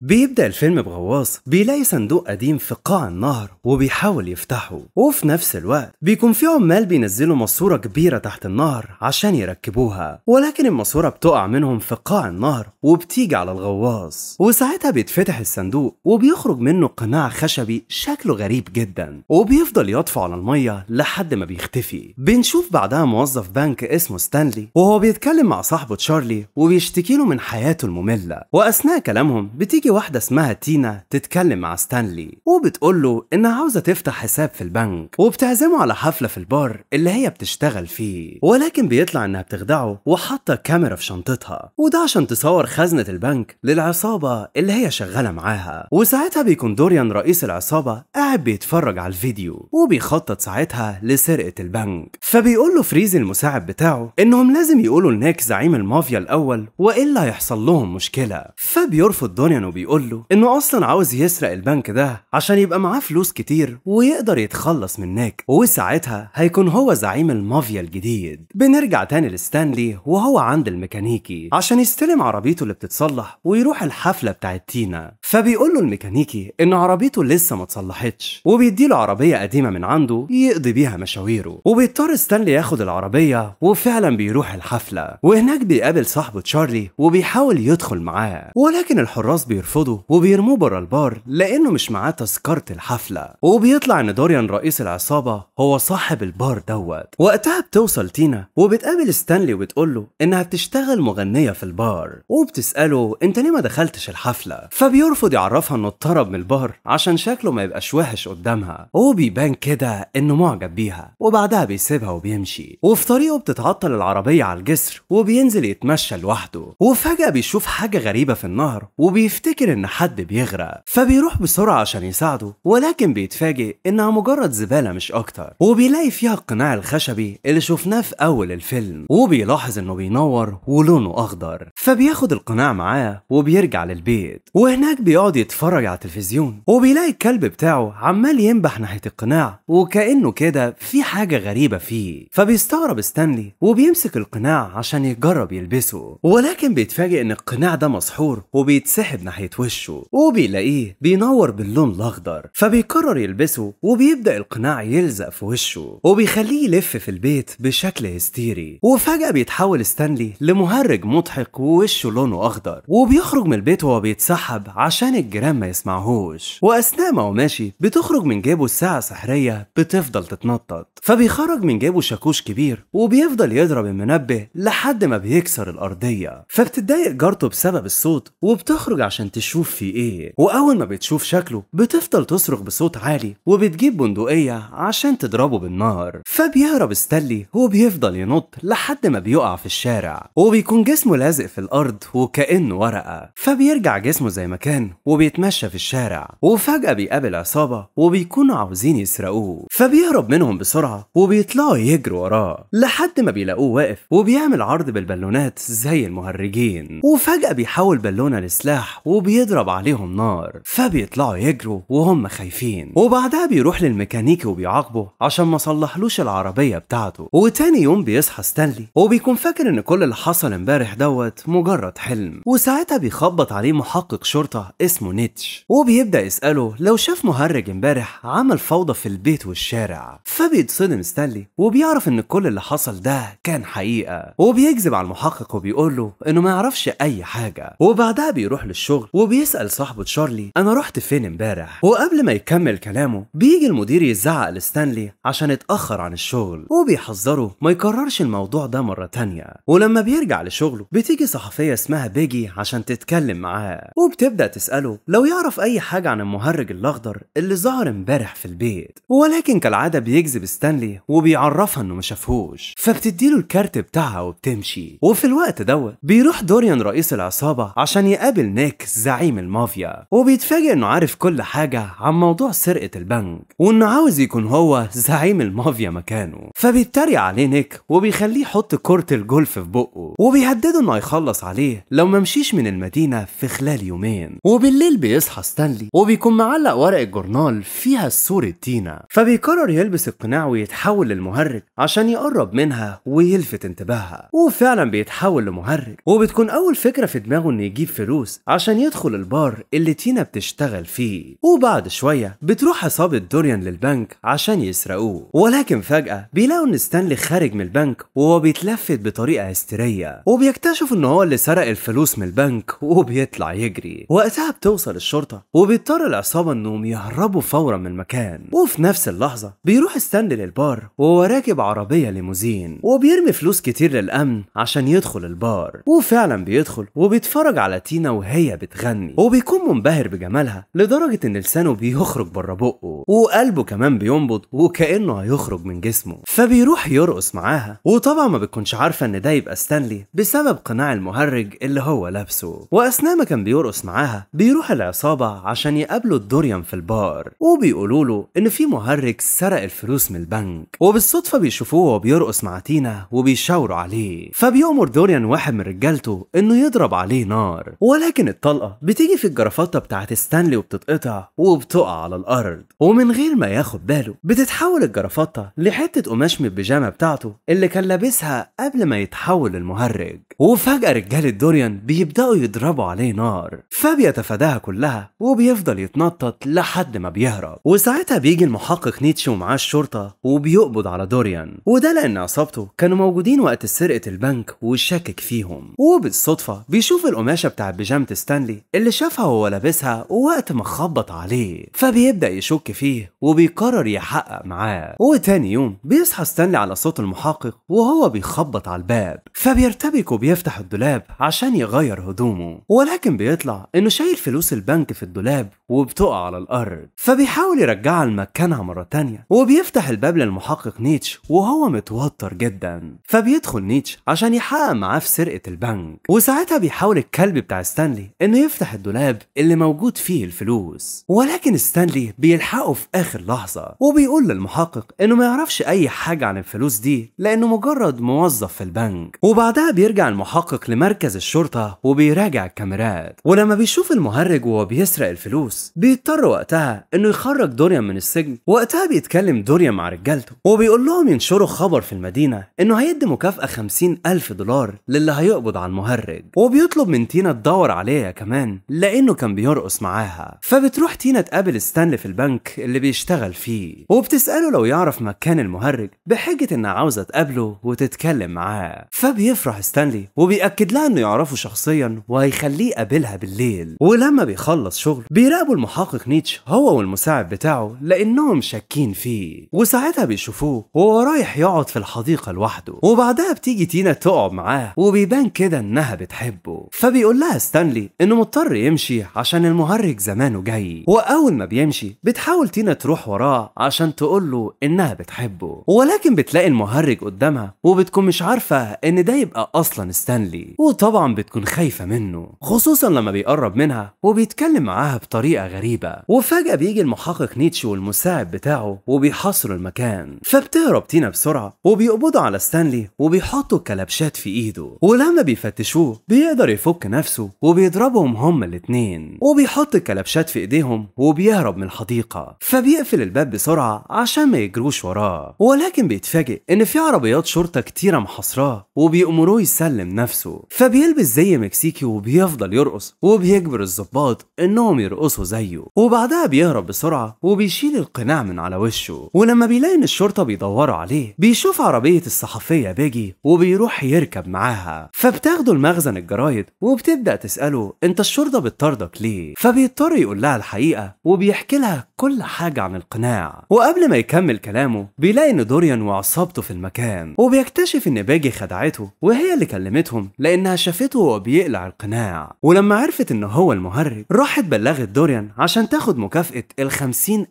بيبدأ الفيلم بغواص بيلاقي صندوق قديم في قاع النهر وبيحاول يفتحه وفي نفس الوقت بيكون في عمال بينزلوا ماسورة كبيرة تحت النهر عشان يركبوها ولكن الماسورة بتقع منهم في قاع النهر وبتيجي على الغواص وساعتها بيتفتح الصندوق وبيخرج منه قناع خشبي شكله غريب جدا وبيفضل يطفو على المية لحد ما بيختفي بنشوف بعدها موظف بنك اسمه ستانلي وهو بيتكلم مع صاحبه تشارلي وبيشتكي له من حياته المملة وأثناء كلامهم بتيجي بتيجي واحدة اسمها تينا تتكلم مع ستانلي وبتقول له إنها عاوزة تفتح حساب في البنك وبتعزمه على حفلة في البار اللي هي بتشتغل فيه ولكن بيطلع إنها بتخدعه وحاطة كاميرا في شنطتها وده عشان تصور خزنة البنك للعصابة اللي هي شغالة معاها وساعتها بيكون دوريان رئيس العصابة قاعد بيتفرج على الفيديو وبيخطط ساعتها لسرقة البنك فبيقول له فريزي المساعد بتاعه إنهم لازم يقولوا لنيك زعيم المافيا الأول وإلا هيحصل لهم مشكلة فبيرفض دوريان وبيقول له انه اصلا عاوز يسرق البنك ده عشان يبقى معاه فلوس كتير ويقدر يتخلص منك وساعتها هيكون هو زعيم المافيا الجديد بنرجع تاني لستانلي وهو عند الميكانيكي عشان يستلم عربيته اللي بتتصلح ويروح الحفله بتاعت تينا فبيقول له الميكانيكي ان عربيته لسه ما اتصلحتش وبيديله عربيه قديمه من عنده يقضي بيها مشاويره وبيضطر ستانلي ياخد العربيه وفعلا بيروح الحفله وهناك بيقابل صاحبه تشارلي وبيحاول يدخل معاه ولكن الحراس بيروح بيرفضه وبيرموه بره البار لأنه مش معاه تذكرة الحفلة وبيطلع إن دوريان رئيس العصابة هو صاحب البار دوت وقتها بتوصل تينا وبتقابل ستانلي وبتقول له إنها بتشتغل مغنية في البار وبتسأله أنت ليه ما دخلتش الحفلة فبيرفض يعرفها إنه اضطرب من البار عشان شكله ما يبقاش وحش قدامها وبيبان كده إنه معجب بيها وبعدها بيسيبها وبيمشي وفي طريقه بتتعطل العربية على الجسر وبينزل يتمشى لوحده وفجأة بيشوف حاجة غريبة في النهر وبيفتكر بيفتكر إن حد بيغرق فبيروح بسرعة عشان يساعده ولكن بيتفاجئ إنها مجرد زبالة مش أكتر وبيلاقي فيها القناع الخشبي اللي شفناه في أول الفيلم وبيلاحظ إنه بينور ولونه أخضر فبياخد القناع معاه وبيرجع للبيت وهناك بيقعد يتفرج على التلفزيون وبيلاقي الكلب بتاعه عمال ينبح ناحية القناع وكأنه كده في حاجة غريبة فيه فبيستغرب ستانلي وبيمسك القناع عشان يجرب يلبسه ولكن بيتفاجئ إن القناع ده مسحور وبيتسحب ناحية ناحية وشه وبيلاقيه بينور باللون الأخضر فبيقرر يلبسه وبيبدأ القناع يلزق في وشه وبيخليه يلف في البيت بشكل هستيري وفجأة بيتحول ستانلي لمهرج مضحك ووشه لونه أخضر وبيخرج من البيت وهو بيتسحب عشان الجيران ما يسمعهوش وأثناء ما هو ماشي بتخرج من جيبه الساعة سحريه بتفضل تتنطط فبيخرج من جيبه شاكوش كبير وبيفضل يضرب المنبه لحد ما بيكسر الأرضية فبتضايق جارته بسبب الصوت وبتخرج عشان تشوف في ايه واول ما بتشوف شكله بتفضل تصرخ بصوت عالي وبتجيب بندقيه عشان تضربه بالنار فبيهرب ستالي وبيفضل ينط لحد ما بيقع في الشارع وبيكون جسمه لازق في الارض وكانه ورقه فبيرجع جسمه زي ما كان وبيتمشى في الشارع وفجاه بيقابل عصابه وبيكونوا عاوزين يسرقوه فبيهرب منهم بسرعه وبيطلعوا يجروا وراه لحد ما بيلاقوه واقف وبيعمل عرض بالبالونات زي المهرجين وفجاه بيحول بالونه لسلاح وب وبيضرب عليهم نار فبيطلعوا يجروا وهم خايفين وبعدها بيروح للميكانيكي وبيعاقبه عشان ما صلحلوش العربية بتاعته وتاني يوم بيصحى ستانلي وبيكون فاكر ان كل اللي حصل امبارح دوت مجرد حلم وساعتها بيخبط عليه محقق شرطة اسمه نيتش وبيبدأ يسأله لو شاف مهرج امبارح عمل فوضى في البيت والشارع فبيتصدم ستانلي وبيعرف ان كل اللي حصل ده كان حقيقة وبيكذب على المحقق وبيقول له انه ما يعرفش اي حاجة وبعدها بيروح للشغل وبيسأل صاحبه تشارلي أنا رحت فين امبارح وقبل ما يكمل كلامه بيجي المدير يزعق لستانلي عشان اتأخر عن الشغل وبيحذره ما يكررش الموضوع ده مرة تانية ولما بيرجع لشغله بتيجي صحفية اسمها بيجي عشان تتكلم معاه وبتبدأ تسأله لو يعرف أي حاجة عن المهرج الأخضر اللي ظهر امبارح في البيت ولكن كالعادة بيكذب ستانلي وبيعرفها إنه ما شافهوش فبتديله الكارت بتاعها وبتمشي وفي الوقت دوت بيروح دوريان رئيس العصابة عشان يقابل نيك زعيم المافيا وبيتفاجئ انه عارف كل حاجة عن موضوع سرقة البنك وانه عاوز يكون هو زعيم المافيا مكانه فبيتريق عليه نيك وبيخليه يحط كرة الجولف في بقه وبيهدده انه هيخلص عليه لو ممشيش من المدينة في خلال يومين وبالليل بيصحى ستانلي وبيكون معلق ورق الجورنال فيها صورة تينا فبيقرر يلبس القناع ويتحول للمهرج عشان يقرب منها ويلفت انتباهها وفعلا بيتحول لمهرج وبتكون اول فكرة في دماغه انه يجيب فلوس عشان يدخل البار اللي تينا بتشتغل فيه وبعد شوية بتروح عصابة دوريان للبنك عشان يسرقوه ولكن فجأة بيلاقوا ان ستانلي خارج من البنك وهو بيتلفت بطريقة هستيرية وبيكتشف ان هو اللي سرق الفلوس من البنك وبيطلع يجري وقتها بتوصل الشرطة وبيضطر العصابة انهم يهربوا فورا من المكان وفي نفس اللحظة بيروح ستانلي للبار وهو راكب عربية ليموزين وبيرمي فلوس كتير للأمن عشان يدخل البار وفعلا بيدخل وبيتفرج على تينا وهي بتغني بتغني وبيكون منبهر بجمالها لدرجة إن لسانه بيخرج بره بقه وقلبه كمان بينبض وكأنه هيخرج من جسمه فبيروح يرقص معاها وطبعا ما بتكونش عارفة إن ده يبقى ستانلي بسبب قناع المهرج اللي هو لابسه وأثناء ما كان بيرقص معاها بيروح العصابة عشان يقابلوا الدوريان في البار وبيقولوا له إن في مهرج سرق الفلوس من البنك وبالصدفة بيشوفوه وبيرقص مع تينا وبيشاوروا عليه فبيأمر دوريان واحد من رجالته إنه يضرب عليه نار ولكن الطلقة بتيجي في الجرافطة بتاعت ستانلي وبتتقطع وبتقع على الأرض ومن غير ما ياخد باله بتتحول الجرافطة لحتة قماش من البيجامة بتاعته اللي كان لابسها قبل ما يتحول المهرج وفجأة رجالة دوريان بيبدأوا يضربوا عليه نار فبيتفاداها كلها وبيفضل يتنطط لحد ما بيهرب وساعتها بيجي المحقق نيتشي ومعاه الشرطة وبيقبض على دوريان وده لأن عصابته كانوا موجودين وقت سرقة البنك وشاكك فيهم وبالصدفة بيشوف القماشة بتاع بيجامة ستانلي اللي شافها وهو لابسها ووقت ما خبط عليه فبيبدأ يشك فيه وبيقرر يحقق معاه وتاني يوم بيصحى ستانلي على صوت المحقق وهو بيخبط على الباب فبيرتبك وبيفتح الدولاب عشان يغير هدومه ولكن بيطلع انه شايل فلوس البنك في الدولاب وبتقع على الارض فبيحاول يرجعها لمكانها مره تانية وبيفتح الباب للمحقق نيتش وهو متوتر جدا فبيدخل نيتش عشان يحقق معاه في سرقه البنك وساعتها بيحاول الكلب بتاع ستانلي انه بيفتح الدولاب اللي موجود فيه الفلوس ولكن ستانلي بيلحقه في آخر لحظة وبيقول للمحقق إنه ما يعرفش أي حاجة عن الفلوس دي لأنه مجرد موظف في البنك وبعدها بيرجع المحقق لمركز الشرطة وبيراجع الكاميرات ولما بيشوف المهرج وهو بيسرق الفلوس بيضطر وقتها إنه يخرج دوريان من السجن وقتها بيتكلم دوريان مع رجالته وبيقول لهم ينشروا خبر في المدينة إنه هيدي مكافأة 50 ألف دولار للي هيقبض على المهرج وبيطلب من تينا تدور عليه يا كمان كمان لأنه كان بيرقص معاها فبتروح تينا تقابل ستانلي في البنك اللي بيشتغل فيه وبتسأله لو يعرف مكان المهرج بحجة إنها عاوزة تقابله وتتكلم معاه فبيفرح ستانلي وبيأكد لها إنه يعرفه شخصيا وهيخليه يقابلها بالليل ولما بيخلص شغل بيراقبوا المحقق نيتش هو والمساعد بتاعه لأنهم شاكين فيه وساعتها بيشوفوه وهو رايح يقعد في الحديقة لوحده وبعدها بتيجي تينا تقعد معاه وبيبان كده إنها بتحبه فبيقول لها ستانلي إنه مضطر يمشي عشان المهرج زمانه جاي وأول ما بيمشي بتحاول تينا تروح وراه عشان تقوله إنها بتحبه ولكن بتلاقي المهرج قدامها وبتكون مش عارفة إن ده يبقى أصلا ستانلي وطبعا بتكون خايفة منه خصوصا لما بيقرب منها وبيتكلم معاها بطريقة غريبة وفجأة بيجي المحقق نيتشي والمساعد بتاعه وبيحاصروا المكان فبتهرب تينا بسرعة وبيقبضوا على ستانلي وبيحطوا كلبشات في إيده ولما بيفتشوه بيقدر يفك نفسه وبيضربه بيشوفوهم هما الاتنين وبيحط الكلبشات في ايديهم وبيهرب من الحديقة فبيقفل الباب بسرعة عشان ما يجروش وراه ولكن بيتفاجئ ان في عربيات شرطة كتيرة محاصراه وبيأمروه يسلم نفسه فبيلبس زي مكسيكي وبيفضل يرقص وبيجبر الظباط انهم يرقصوا زيه وبعدها بيهرب بسرعة وبيشيل القناع من على وشه ولما بيلاقي ان الشرطة بيدوروا عليه بيشوف عربية الصحفية بيجي وبيروح يركب معاها فبتاخده المخزن الجرايد وبتبدأ تسأله انت انت الشرطه بتطاردك ليه فبيضطر يقول لها الحقيقه وبيحكي لها كل حاجه عن القناع وقبل ما يكمل كلامه بيلاقي ان دوريان وعصابته في المكان وبيكتشف ان باجي خدعته وهي اللي كلمتهم لانها شافته وهو بيقلع القناع ولما عرفت ان هو المهرج راحت بلغت دوريان عشان تاخد مكافاه ال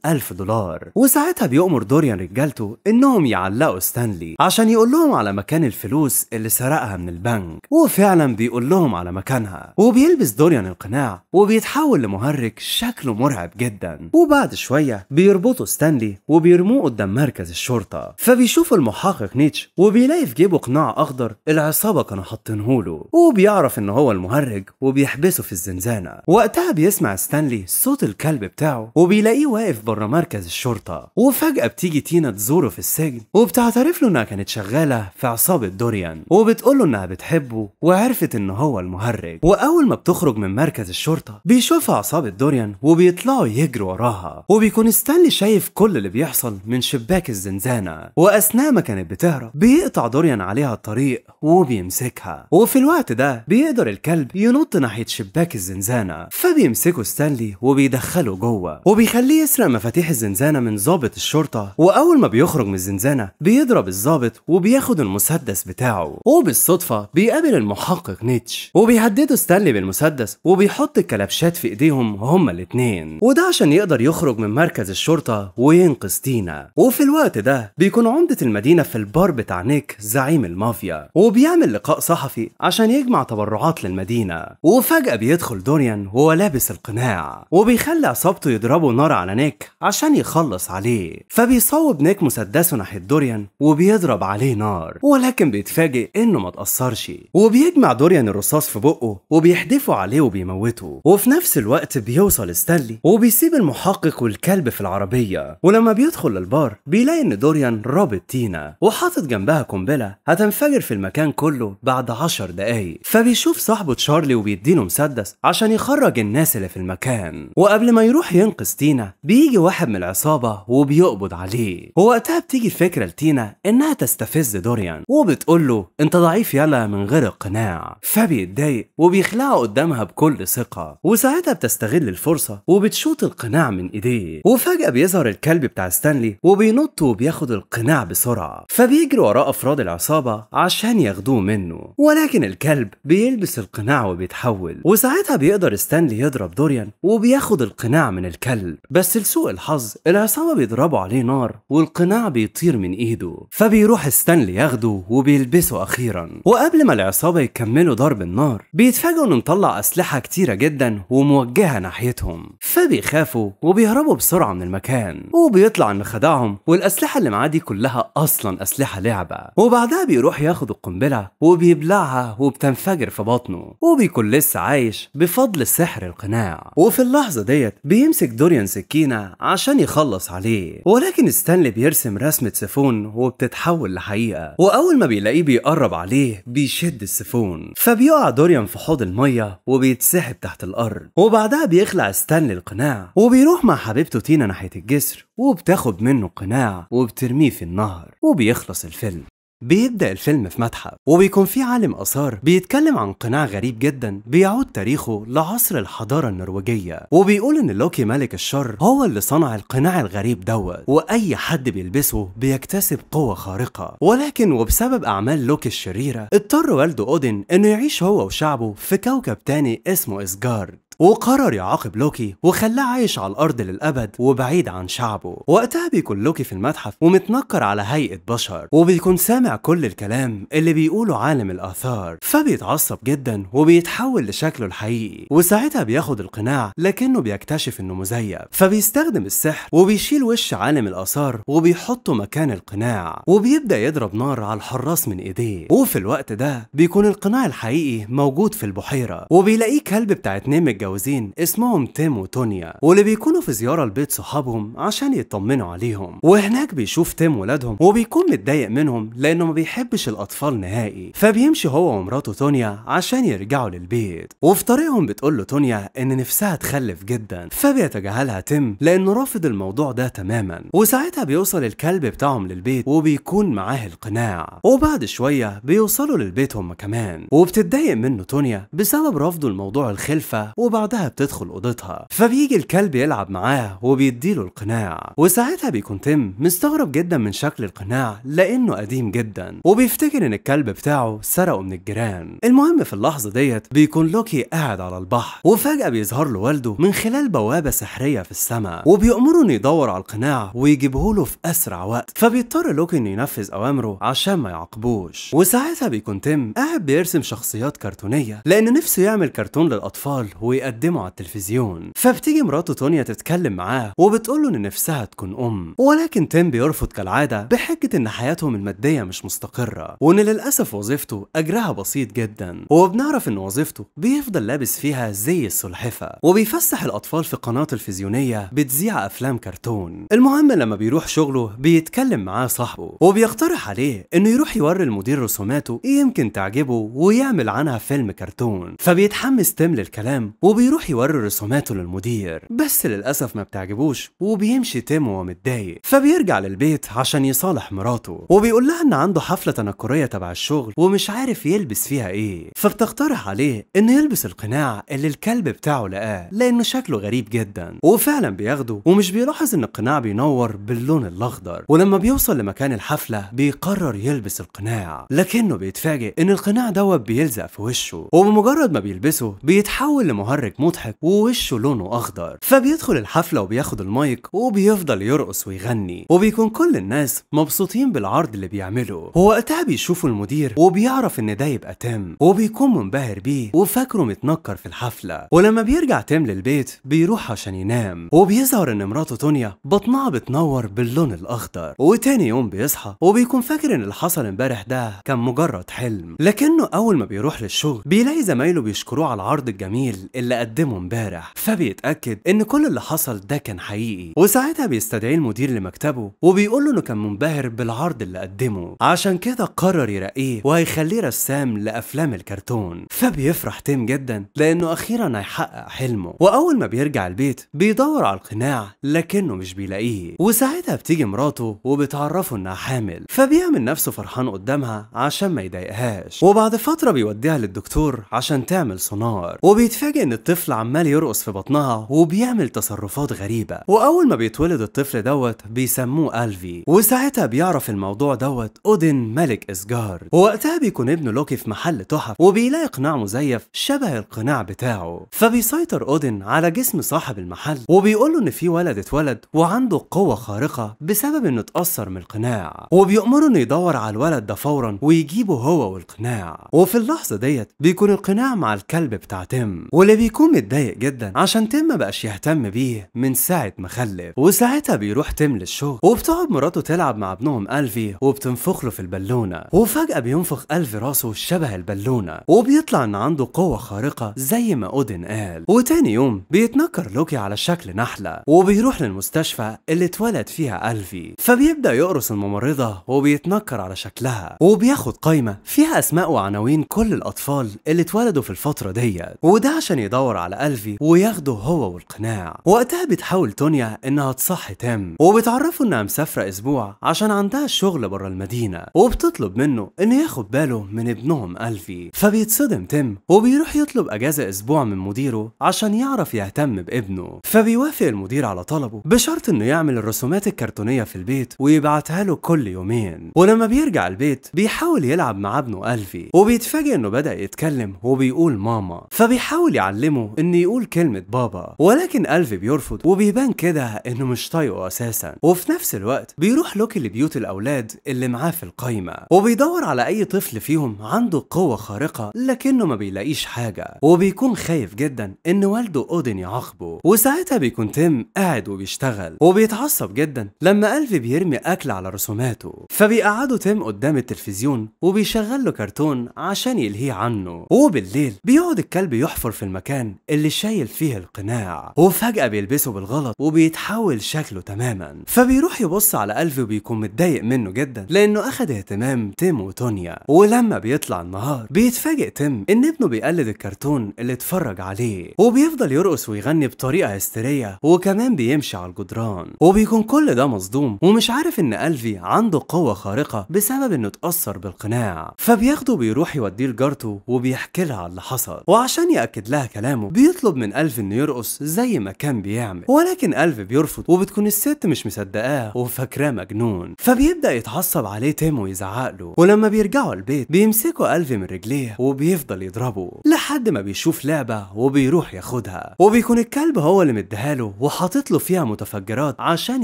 ألف دولار وساعتها بيأمر دوريان رجالته انهم يعلقوا ستانلي عشان يقول لهم على مكان الفلوس اللي سرقها من البنك وفعلا بيقول لهم على مكانها وبيلبس دوريان عن القناع وبيتحول لمهرج شكله مرعب جدا وبعد شوية بيربطوا ستانلي وبيرموه قدام مركز الشرطة فبيشوف المحقق نيتش وبيلاقي في جيبه قناع أخضر العصابة كانوا حاطينه له وبيعرف إن هو المهرج وبيحبسه في الزنزانة وقتها بيسمع ستانلي صوت الكلب بتاعه وبيلاقيه واقف بره مركز الشرطة وفجأة بتيجي تينا تزوره في السجن وبتعترف له إنها كانت شغالة في عصابة دوريان وبتقول له إنها بتحبه وعرفت إن هو المهرج وأول ما بتخرج من من مركز الشرطة بيشوفها عصابة دوريان وبيطلعوا يجروا وراها وبيكون ستانلي شايف كل اللي بيحصل من شباك الزنزانة وأثناء ما كانت بتهرب بيقطع دوريان عليها الطريق وبيمسكها وفي الوقت ده بيقدر الكلب ينط ناحية شباك الزنزانة فبيمسكه ستانلي وبيدخله جوه وبيخليه يسرق مفاتيح الزنزانة من ظابط الشرطة وأول ما بيخرج من الزنزانة بيضرب الظابط وبياخد المسدس بتاعه وبالصدفة بيقابل المحقق نيتش وبيهدده ستانلي بالمسدس وبيحط الكلبشات في ايديهم هما الاتنين وده عشان يقدر يخرج من مركز الشرطة وينقذ تينا وفي الوقت ده بيكون عمدة المدينة في البار بتاع نيك زعيم المافيا وبيعمل لقاء صحفي عشان يجمع تبرعات للمدينة وفجأة بيدخل دوريان وهو لابس القناع وبيخلي عصابته يضربوا نار على نيك عشان يخلص عليه فبيصوب نيك مسدسه ناحية دوريان وبيضرب عليه نار ولكن بيتفاجئ انه ما تأثرش وبيجمع دوريان الرصاص في بقه وبيحدفه عليه وبيموته وفي نفس الوقت بيوصل ستانلي وبيسيب المحقق والكلب في العربية ولما بيدخل للبار بيلاقي ان دوريان رابط تينا وحاطط جنبها قنبلة هتنفجر في المكان كله بعد عشر دقايق فبيشوف صاحبه تشارلي وبيديله مسدس عشان يخرج الناس اللي في المكان وقبل ما يروح ينقذ تينا بيجي واحد من العصابة وبيقبض عليه ووقتها بتيجي الفكرة لتينا انها تستفز دوريان وبتقول له انت ضعيف يلا من غير القناع فبيتضايق وبيخلعه قدامها بكل ثقة وساعتها بتستغل الفرصة وبتشوط القناع من ايديه وفجأة بيظهر الكلب بتاع ستانلي وبينط وبياخد القناع بسرعة فبيجري وراه أفراد العصابة عشان ياخدوه منه ولكن الكلب بيلبس القناع وبيتحول وساعتها بيقدر ستانلي يضرب دوريان وبياخد القناع من الكلب بس لسوء الحظ العصابة بيضربوا عليه نار والقناع بيطير من ايده فبيروح ستانلي ياخده وبيلبسه أخيرا وقبل ما العصابة يكملوا ضرب النار بيتفاجئوا إنه مطلع أسلحة أسلحة كتيرة جدا وموجهة ناحيتهم فبيخافوا وبيهربوا بسرعة من المكان وبيطلع إن خدعهم والأسلحة اللي معاه دي كلها أصلا أسلحة لعبة وبعدها بيروح ياخد القنبلة وبيبلعها وبتنفجر في بطنه وبيكون لسه عايش بفضل سحر القناع وفي اللحظة ديت بيمسك دوريان سكينة عشان يخلص عليه ولكن ستانلي بيرسم رسمة سيفون وبتتحول لحقيقة وأول ما بيلاقيه بيقرب عليه بيشد السيفون فبيقع دوريان في حوض المية وبي وبيتسحب تحت الأرض وبعدها بيخلع ستانلي القناع وبيروح مع حبيبته تينا ناحية الجسر وبتاخد منه القناع وبترميه في النهر وبيخلص الفيلم بيبدأ الفيلم في متحف وبيكون في عالم آثار بيتكلم عن قناع غريب جدا بيعود تاريخه لعصر الحضارة النرويجية وبيقول إن لوكي ملك الشر هو اللي صنع القناع الغريب دوت وأي حد بيلبسه بيكتسب قوة خارقة ولكن وبسبب أعمال لوكي الشريرة اضطر والده أودن إنه يعيش هو وشعبه في كوكب تاني اسمه إسجارد وقرر يعاقب لوكي وخلاه عايش على الارض للابد وبعيد عن شعبه وقتها بيكون لوكي في المتحف ومتنكر على هيئه بشر وبيكون سامع كل الكلام اللي بيقوله عالم الاثار فبيتعصب جدا وبيتحول لشكله الحقيقي وساعتها بياخد القناع لكنه بيكتشف انه مزيف فبيستخدم السحر وبيشيل وش عالم الاثار وبيحطه مكان القناع وبيبدا يضرب نار على الحراس من ايديه وفي الوقت ده بيكون القناع الحقيقي موجود في البحيره وبيلاقيه كلب بتاع اتنين متجوزين اسمهم تيم وتونيا واللي بيكونوا في زيارة لبيت صحابهم عشان يطمنوا عليهم وهناك بيشوف تيم ولادهم وبيكون متضايق منهم لأنه ما بيحبش الأطفال نهائي فبيمشي هو ومراته تونيا عشان يرجعوا للبيت وفي طريقهم بتقول له تونيا إن نفسها تخلف جدا فبيتجاهلها تيم لأنه رافض الموضوع ده تماما وساعتها بيوصل الكلب بتاعهم للبيت وبيكون معاه القناع وبعد شوية بيوصلوا للبيت هم كمان وبتتضايق منه تونيا بسبب رفضه لموضوع الخلفة وب وبعدها بتدخل اوضتها فبيجي الكلب يلعب معاه وبيديله القناع وساعتها بيكون تم مستغرب جدا من شكل القناع لانه قديم جدا وبيفتكر ان الكلب بتاعه سرقه من الجيران المهم في اللحظه ديت بيكون لوكي قاعد على البحر وفجاه بيظهر له والده من خلال بوابه سحريه في السماء وبيأمره انه يدور على القناع ويجيبه له في اسرع وقت فبيضطر لوكي انه ينفذ اوامره عشان ما يعاقبوش وساعتها بيكون تم قاعد بيرسم شخصيات كرتونيه لان نفسه يعمل كرتون للاطفال وي بيقدمه على التلفزيون فبتيجي مراته تونيا تتكلم معاه وبتقول له ان نفسها تكون ام ولكن تيم بيرفض كالعاده بحجه ان حياتهم الماديه مش مستقره وان للاسف وظيفته اجرها بسيط جدا وبنعرف ان وظيفته بيفضل لابس فيها زي السلحفه وبيفسح الاطفال في قناه تلفزيونيه بتذيع افلام كرتون المهم لما بيروح شغله بيتكلم معاه صاحبه وبيقترح عليه انه يروح يوري المدير رسوماته يمكن تعجبه ويعمل عنها فيلم كرتون فبيتحمس تيم للكلام وبيروح يوري رسوماته للمدير بس للأسف ما بتعجبوش وبيمشي تيم وهو متضايق فبيرجع للبيت عشان يصالح مراته وبيقول لها إن عنده حفلة تنكرية تبع الشغل ومش عارف يلبس فيها إيه فبتقترح عليه إنه يلبس القناع اللي الكلب بتاعه لقاه لأنه شكله غريب جدا وفعلا بياخده ومش بيلاحظ إن القناع بينور باللون الأخضر ولما بيوصل لمكان الحفلة بيقرر يلبس القناع لكنه بيتفاجئ إن القناع دوت بيلزق في وشه وبمجرد ما بيلبسه بيتحول لمهرج محرج مضحك ووشه لونه اخضر فبيدخل الحفله وبياخد المايك وبيفضل يرقص ويغني وبيكون كل الناس مبسوطين بالعرض اللي بيعمله ووقتها بيشوفه المدير وبيعرف ان ده يبقى تم وبيكون منبهر بيه وفاكره متنكر في الحفله ولما بيرجع تم للبيت بيروح عشان ينام وبيظهر ان مراته تونيا بطنها بتنور باللون الاخضر وتاني يوم بيصحى وبيكون فاكر ان اللي حصل امبارح ده كان مجرد حلم لكنه اول ما بيروح للشغل بيلاقي زمايله بيشكروه على العرض الجميل اللي اللي قدمه امبارح فبيتاكد ان كل اللي حصل ده كان حقيقي وساعتها بيستدعيه المدير لمكتبه وبيقول له انه كان منبهر بالعرض اللي قدمه عشان كده قرر يرقيه وهيخليه رسام لافلام الكرتون فبيفرح تيم جدا لانه اخيرا هيحقق حلمه واول ما بيرجع البيت بيدور على القناع لكنه مش بيلاقيه وساعتها بتيجي مراته وبتعرفه انها حامل فبيعمل نفسه فرحان قدامها عشان ما يضايقهاش وبعد فتره بيوديها للدكتور عشان تعمل سونار وبيتفاجئ ان الطفل عمال يرقص في بطنها وبيعمل تصرفات غريبة وأول ما بيتولد الطفل دوت بيسموه ألفي وساعتها بيعرف الموضوع دوت أودن ملك إسجار ووقتها بيكون ابنه لوكي في محل تحف وبيلاقي قناع مزيف شبه القناع بتاعه فبيسيطر أودن على جسم صاحب المحل وبيقول له إن في ولد اتولد وعنده قوة خارقة بسبب إنه اتأثر من القناع وبيأمره إنه يدور على الولد ده فورا ويجيبه هو والقناع وفي اللحظة ديت بيكون القناع مع الكلب بتاع تيم واللي بيكون بيكون متضايق جدا عشان تم ما بقاش يهتم بيه من ساعة ما خلف وساعتها بيروح تم للشغل وبتقعد مراته تلعب مع ابنهم ألفي وبتنفخ له في البالونة وفجأة بينفخ ألفي راسه شبه البالونة وبيطلع إن عنده قوة خارقة زي ما أودن قال وتاني يوم بيتنكر لوكي على شكل نحلة وبيروح للمستشفى اللي اتولد فيها ألفي فبيبدأ يقرص الممرضة وبيتنكر على شكلها وبياخد قايمة فيها أسماء وعناوين كل الأطفال اللي اتولدوا في الفترة ديت وده عشان يضع يدور على ألفي وياخده هو والقناع وقتها بتحاول تونيا إنها تصحي تيم وبتعرفه إنها مسافرة أسبوع عشان عندها شغل بره المدينة وبتطلب منه إنه ياخد باله من ابنهم ألفي فبيتصدم تيم وبيروح يطلب أجازة أسبوع من مديره عشان يعرف يهتم بابنه فبيوافق المدير على طلبه بشرط إنه يعمل الرسومات الكرتونية في البيت ويبعتها له كل يومين ولما بيرجع البيت بيحاول يلعب مع ابنه ألفي وبيتفاجئ إنه بدأ يتكلم وبيقول ماما فبيحاول يعلمه يكلمه انه يقول كلمة بابا ولكن ألفي بيرفض وبيبان كده انه مش طايقه اساسا وفي نفس الوقت بيروح لوكي لبيوت الاولاد اللي معاه في القايمة وبيدور على اي طفل فيهم عنده قوة خارقة لكنه ما بيلاقيش حاجة وبيكون خايف جدا ان والده اودن يعاقبه وساعتها بيكون تيم قاعد وبيشتغل وبيتعصب جدا لما ألفي بيرمي اكل على رسوماته فبيقعده تيم قدام التلفزيون وبيشغل له كرتون عشان يلهيه عنه وبالليل بيقعد الكلب يحفر في المكان المكان اللي شايل فيه القناع وفجأة بيلبسه بالغلط وبيتحول شكله تماما فبيروح يبص على ألفي وبيكون متضايق منه جدا لأنه أخد اهتمام تيم وتونيا ولما بيطلع النهار بيتفاجئ تيم إن ابنه بيقلد الكرتون اللي اتفرج عليه وبيفضل يرقص ويغني بطريقة هستيرية وكمان بيمشي على الجدران وبيكون كل ده مصدوم ومش عارف إن ألفي عنده قوة خارقة بسبب إنه اتأثر بالقناع فبياخده وبيروح يوديه لجارته وبيحكي لها اللي حصل وعشان يأكد لها كلام كلامه بيطلب من ألف إنه يرقص زي ما كان بيعمل ولكن ألف بيرفض وبتكون الست مش مصدقاه وفاكراه مجنون فبيبدأ يتعصب عليه تيم ويزعق له ولما بيرجعوا البيت بيمسكوا ألف من رجليه وبيفضل يضربه لحد ما بيشوف لعبة وبيروح ياخدها وبيكون الكلب هو اللي مديها له وحاطط له فيها متفجرات عشان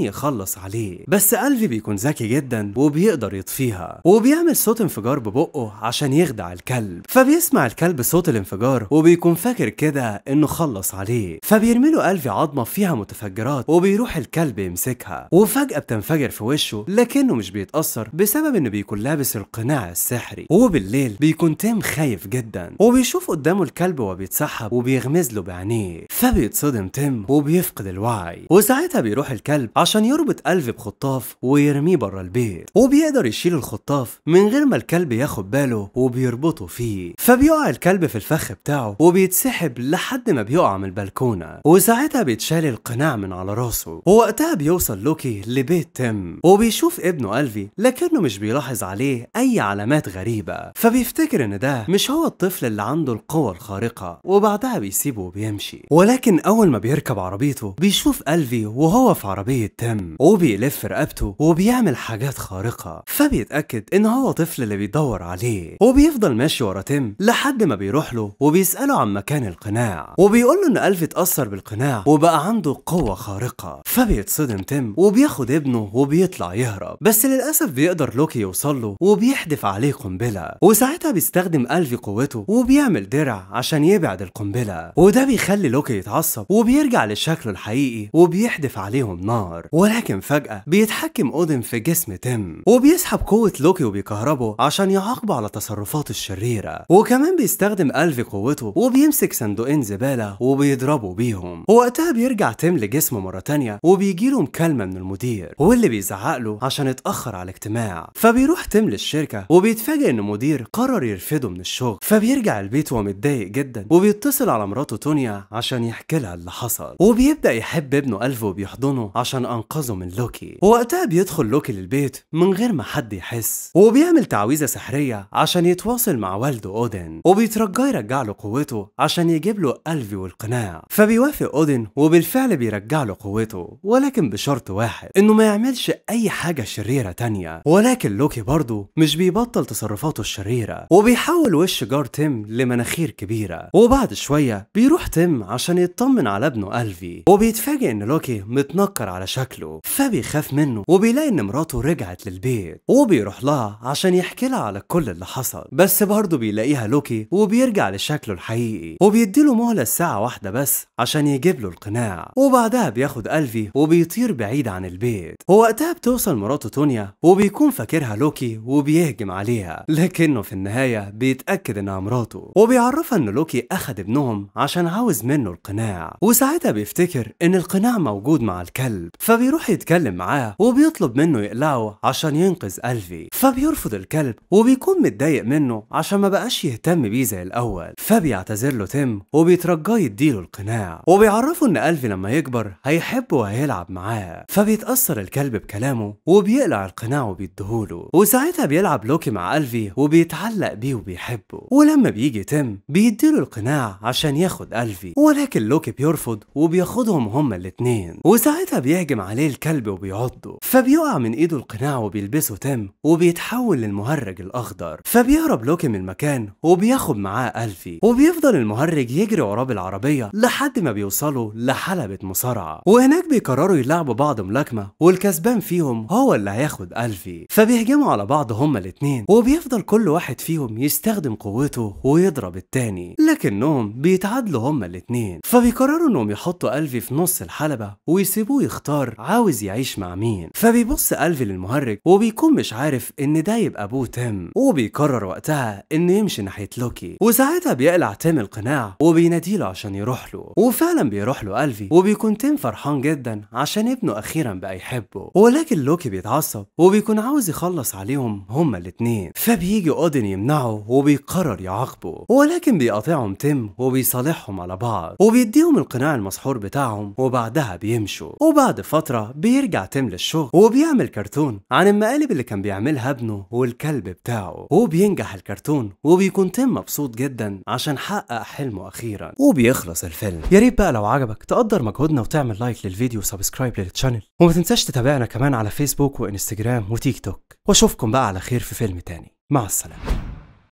يخلص عليه بس ألفي بيكون ذكي جدا وبيقدر يطفيها وبيعمل صوت انفجار ببقه عشان يخدع الكلب فبيسمع الكلب صوت الانفجار وبيكون فاكر كده كده انه خلص عليه فبيرمي له الفي عظمه فيها متفجرات وبيروح الكلب يمسكها وفجاه بتنفجر في وشه لكنه مش بيتاثر بسبب انه بيكون لابس القناع السحري وبالليل بيكون تيم خايف جدا وبيشوف قدامه الكلب وهو بيتسحب وبيغمز له بعينيه فبيتصدم تيم وبيفقد الوعي وساعتها بيروح الكلب عشان يربط الفي بخطاف ويرميه بره البيت وبيقدر يشيل الخطاف من غير ما الكلب ياخد باله وبيربطه فيه فبيقع الكلب في الفخ بتاعه وبيتسحب لحد ما بيقع من البلكونة وساعتها بيتشال القناع من على راسه ووقتها بيوصل لوكي لبيت تيم وبيشوف ابنه ألفي لكنه مش بيلاحظ عليه أي علامات غريبة فبيفتكر إن ده مش هو الطفل اللي عنده القوة الخارقة وبعدها بيسيبه وبيمشي ولكن أول ما بيركب عربيته بيشوف ألفي وهو في عربية تيم وبيلف رقبته وبيعمل حاجات خارقة فبيتأكد إن هو طفل اللي بيدور عليه وبيفضل ماشي ورا تيم لحد ما بيروح له وبيسأله عن مكان القناع القناع وبيقول له ان ألف اتأثر بالقناع وبقى عنده قوة خارقة فبيتصدم تيم وبياخد ابنه وبيطلع يهرب بس للأسف بيقدر لوكي يوصل له وبيحدف عليه قنبلة وساعتها بيستخدم ألفي قوته وبيعمل درع عشان يبعد القنبلة وده بيخلي لوكي يتعصب وبيرجع لشكله الحقيقي وبيحدف عليهم نار ولكن فجأة بيتحكم أودن في جسم تيم وبيسحب قوة لوكي وبيكهربه عشان يعاقبه على تصرفاته الشريرة وكمان بيستخدم ألفي قوته وبيمسك صندوق صندوقين زبالة وبيضربوا بيهم ووقتها بيرجع تيم لجسمه مرة تانية وبيجيله مكالمة من المدير واللي بيزعق له عشان اتأخر على اجتماع فبيروح تيم للشركة وبيتفاجئ ان مدير قرر يرفضه من الشغل فبيرجع البيت وهو متضايق جدا وبيتصل على مراته تونيا عشان يحكي لها اللي حصل وبيبدأ يحب ابنه ألف وبيحضنه عشان أنقذه من لوكي ووقتها بيدخل لوكي للبيت من غير ما حد يحس وبيعمل تعويذة سحرية عشان يتواصل مع والده أودن وبيترجاه يرجع له قوته عشان بيجيب له الفيو والقناع فبيوافق اودن وبالفعل بيرجع له قوته ولكن بشرط واحد انه ما يعملش اي حاجه شريره تانية ولكن لوكي برضه مش بيبطل تصرفاته الشريره وبيحول وش جار تيم لمناخير كبيره وبعد شويه بيروح تيم عشان يطمن على ابنه الفي وبيتفاجئ ان لوكي متنكر على شكله فبيخاف منه وبيلاقي ان مراته رجعت للبيت وبيروح لها عشان يحكي لها على كل اللي حصل بس برضه بيلاقيها لوكي وبيرجع لشكله الحقيقي وبيد بيديله مهلة الساعة واحدة بس عشان يجيب له القناع وبعدها بياخد ألفي وبيطير بعيد عن البيت ووقتها بتوصل مراته تونيا وبيكون فاكرها لوكي وبيهجم عليها لكنه في النهاية بيتأكد إنها مراته وبيعرفها إن لوكي أخد ابنهم عشان عاوز منه القناع وساعتها بيفتكر إن القناع موجود مع الكلب فبيروح يتكلم معاه وبيطلب منه يقلعه عشان ينقذ ألفي فبيرفض الكلب وبيكون متضايق منه عشان ما بقاش يهتم بيه زي الأول فبيعتذر له تيم وبيترجاه يديله القناع وبيعرفه ان ألفي لما يكبر هيحبه وهيلعب معاه فبيتأثر الكلب بكلامه وبيقلع القناع وبيديهوله وساعتها بيلعب لوكي مع ألفي وبيتعلق بيه وبيحبه ولما بيجي تم بيديله القناع عشان ياخد ألفي ولكن لوكي بيرفض وبياخدهم هما الاتنين وساعتها بيهجم عليه الكلب وبيعضه فبيقع من ايده القناع وبيلبسه تم وبيتحول للمهرج الأخضر فبيهرب لوكي من المكان وبياخد معاه ألفي وبيفضل المهرج يجري وراه بالعربيه لحد ما بيوصلوا لحلبه مصارعه وهناك بيقرروا يلعبوا بعض ملاكمه والكسبان فيهم هو اللي هياخد الفي فبيهجموا على بعض هما الاتنين وبيفضل كل واحد فيهم يستخدم قوته ويضرب التاني لكنهم بيتعادلوا هما الاتنين فبيقرروا انهم يحطوا الفي في نص الحلبه ويسيبوه يختار عاوز يعيش مع مين فبيبص الفي للمهرج وبيكون مش عارف ان ده يبقى ابوه تيم وبيقرر وقتها انه يمشي ناحيه لوكي وساعتها بيقلع تيم القناع وبيناديله عشان يروح له وفعلا بيروح له ألفي وبيكون تيم فرحان جدا عشان ابنه أخيرا بقى يحبه ولكن لوكي بيتعصب وبيكون عاوز يخلص عليهم هما الاتنين فبيجي أودن يمنعه وبيقرر يعاقبه ولكن بيقاطعهم تيم وبيصالحهم على بعض وبيديهم القناع المسحور بتاعهم وبعدها بيمشوا وبعد فترة بيرجع تيم للشغل وبيعمل كرتون عن المقالب اللي كان بيعملها ابنه والكلب بتاعه وبينجح الكرتون وبيكون تيم مبسوط جدا عشان حقق حلمه واخيرا وبيخلص الفيلم يا ريت بقى لو عجبك تقدر مجهودنا وتعمل لايك للفيديو وسبسكرايب للتشانل وما تنساش تتابعنا كمان على فيسبوك وانستجرام وتيك توك واشوفكم بقى على خير في فيلم تاني مع السلامة